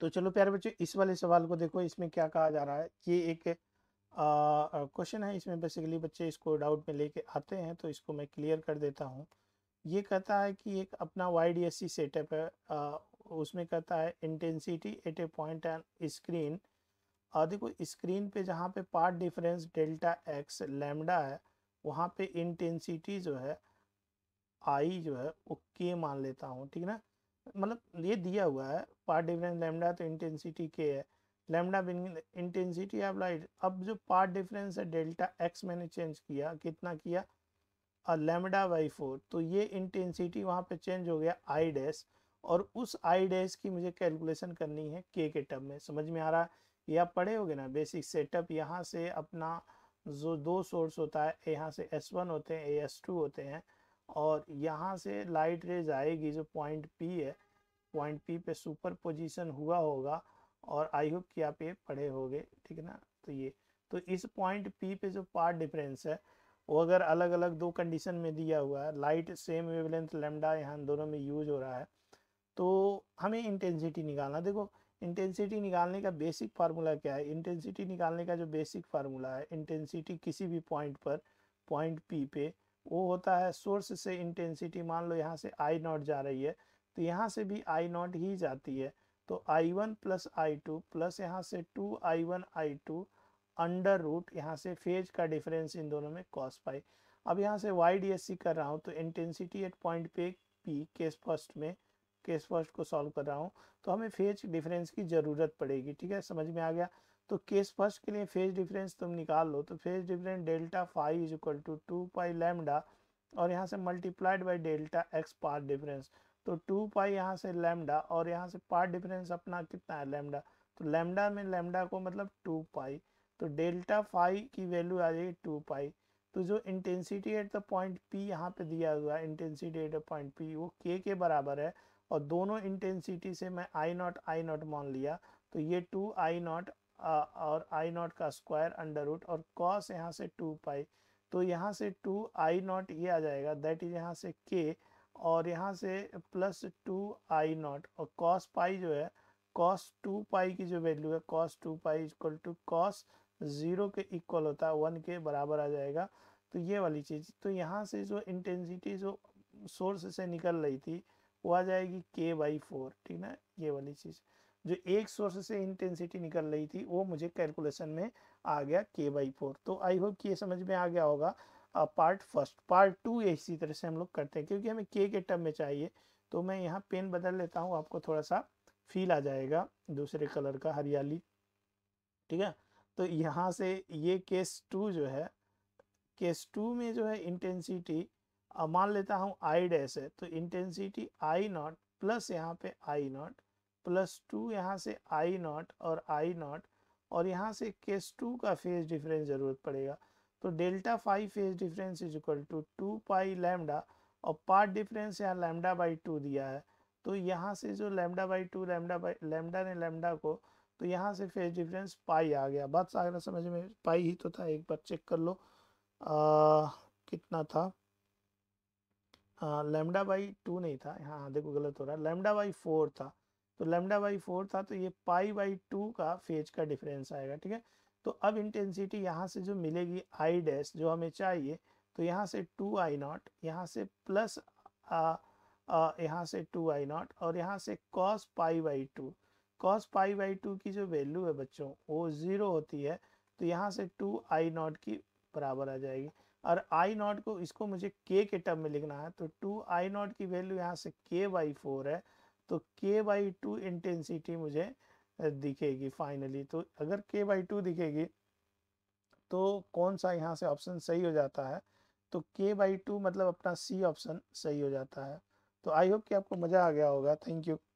तो चलो प्यारे बच्चों इस वाले सवाल को देखो इसमें क्या कहा जा रहा है ये एक क्वेश्चन है इसमें बेसिकली बच्चे इसको डाउट में लेके आते हैं तो इसको मैं क्लियर कर देता हूँ ये कहता है कि एक अपना Y D S C setup है आ, उसमें कहता है intensity at a point on screen देखो स्क्रीन पे जहाँ पे path difference delta X lambda है वहाँ पे इंटेंसिटी जो है आई जो है वो के मान लेता हूँ ठीक ना मतलब ये दिया हुआ है पार्ट डिफरेंस लेमडा तो इंटेंसिटी के है लेमडा बिन इंटेंसिटी ऑफ लाइट अब जो पार्ट डिफरेंस है डेल्टा एक्स मैंने चेंज किया कितना किया और लेमडा बाई फोर तो ये इंटेंसिटी वहाँ पे चेंज हो गया आई डैश और उस आई डैश की मुझे कैलकुलेशन करनी है के के टर्म में समझ में आ रहा है ये आप पढ़े गए ना बेसिक सेटअप यहाँ से अपना जो दो सोर्स होता है यहाँ से एस वन होते हैं ए एस टू होते हैं और यहाँ से लाइट रेज आएगी जो पॉइंट पी है पॉइंट पी पे सुपर पोजिशन हुआ होगा और आई होप कि आप ये पढ़े होंगे ठीक है ना तो ये तो इस पॉइंट पी पे जो पार्ट डिफरेंस है वो अगर अलग अलग दो कंडीशन में दिया हुआ है लाइट सेम वेवलेंथ लेमडा यहाँ दोनों में यूज हो रहा है तो हमें इंटेंसिटी निकालना देखो इंटेंसिटी निकालने का बेसिक फार्मूला क्या है इंटेंसिटी निकालने का जो बेसिक फार्मूला है इंटेंसिटी किसी भी पॉइंट पर पॉइंट पी पे वो होता है सोर्स से इंटेंसिटी मान लो यहाँ से आई नॉट जा रही है तो यहाँ से भी आई नॉट ही जाती है तो I one plus I two plus यहाँ से two I one I two under root यहाँ से फेज का डिफरेंस इन दोनों में कॉस पाई अब यहाँ से वाई डी एस सी कर रहा हूँ तो इंटेंसिटी एट पॉइंट पे पी केस फर्स्ट में केस फर्स्ट को सॉल्व कर रहा हूँ तो हमें फेज डिफरेंस की ज़रूरत पड़ेगी ठीक है समझ में आ गया तो केस फर्स्ट के लिए फेज डिफरेंस तुम निकाल लो तो phase difference delta phi is equal to two pi lambda और यहाँ से multiplied by delta X path difference तो टू पाई यहाँ से लैमडा और यहाँ से पार्ट डिफरेंस अपना कितना है लैमडा तो लैमडा में लैमडा को मतलब टू पाई तो डेल्टा फाइव की वैल्यू आ जाएगी टू पाई तो जो intensity at the point P यहाँ पे दिया हुआ है intensity at the point P वो के के बराबर है और दोनों इंटेंसिटी से मैं आई नॉट आई नॉट मान लिया तो ये टू आई नॉट और आई नॉट का स्क्वायर अंडर रूट और कॉस यहाँ से टू पाई तो यहाँ से टू आई नॉट ये आ जाएगा दैट इज यहाँ से के और यहाँ से प्लस टू आई नॉट और कॉस पाई जो है कॉस टू पाई की जो वैल्यू है cos two pi equal to cos zero के इक्वल होता है वन के बराबर आ जाएगा तो ये वाली चीज़ तो यहाँ से जो इंटेंसिटी जो सोर्स से निकल रही थी वो आ जाएगी के बाई फोर ठीक ना ये वाली चीज़ जो एक सोर्स से इंटेंसिटी निकल रही थी वो मुझे कैलकुलेशन में आ गया के बाई फोर तो आई होप कि ये समझ में आ गया होगा पार्ट फर्स्ट पार्ट टू इसी तरह से हम लोग करते हैं क्योंकि हमें के के टर्म में चाहिए तो मैं यहाँ पेन बदल लेता हूँ आपको थोड़ा सा फील आ जाएगा दूसरे कलर का हरियाली ठीक है तो यहाँ से ये केस टू जो है केस टू में जो है इंटेंसिटी मान लेता हूँ आई डैश है तो इंटेंसिटी आई नॉट प्लस यहाँ पे आई नॉट प्लस टू यहाँ से आई नॉट और आई नॉट और यहाँ से केस टू का फेज डिफरेंस ज़रूरत पड़ेगा तो delta phi phase difference is equal to two pi lambda और पार्ट डिफरेंस यहाँ लैमडा बाई टू दिया है तो यहाँ से जो lambda by two lambda by lambda ने लैमडा को तो यहाँ से फेज डिफरेंस पाई आ गया बात सागर समझ में पाई ही तो था एक बार चेक कर लो आ, कितना था हाँ लेमडा बाई टू नहीं था यहाँ देखो गलत हो रहा है लेमडा बाई फोर था तो लेमडा बाई फोर था तो ये पाई बाई टू का फेज का डिफरेंस आएगा ठीक है तो अब इंटेंसिटी यहाँ से जो मिलेगी आई डैश जो हमें चाहिए तो यहाँ से टू आई नॉट यहाँ से प्लस यहाँ से टू आई नॉट और यहाँ से cos pi by two cos pi by two की जो वैल्यू है बच्चों वो ज़ीरो होती है तो यहाँ से टू आई नॉट की बराबर आ जाएगी और आई नॉट को इसको मुझे के के टर्म में लिखना है तो टू आई नॉट की वैल्यू यहाँ से के बाई फोर है तो के बाई टू इंटेंसिटी मुझे दिखेगी फाइनली तो अगर के बाई टू दिखेगी तो कौन सा यहाँ से ऑप्शन सही हो जाता है तो के बाई टू मतलब अपना सी ऑप्शन सही हो जाता है तो आई होप कि आपको मज़ा आ गया होगा थैंक यू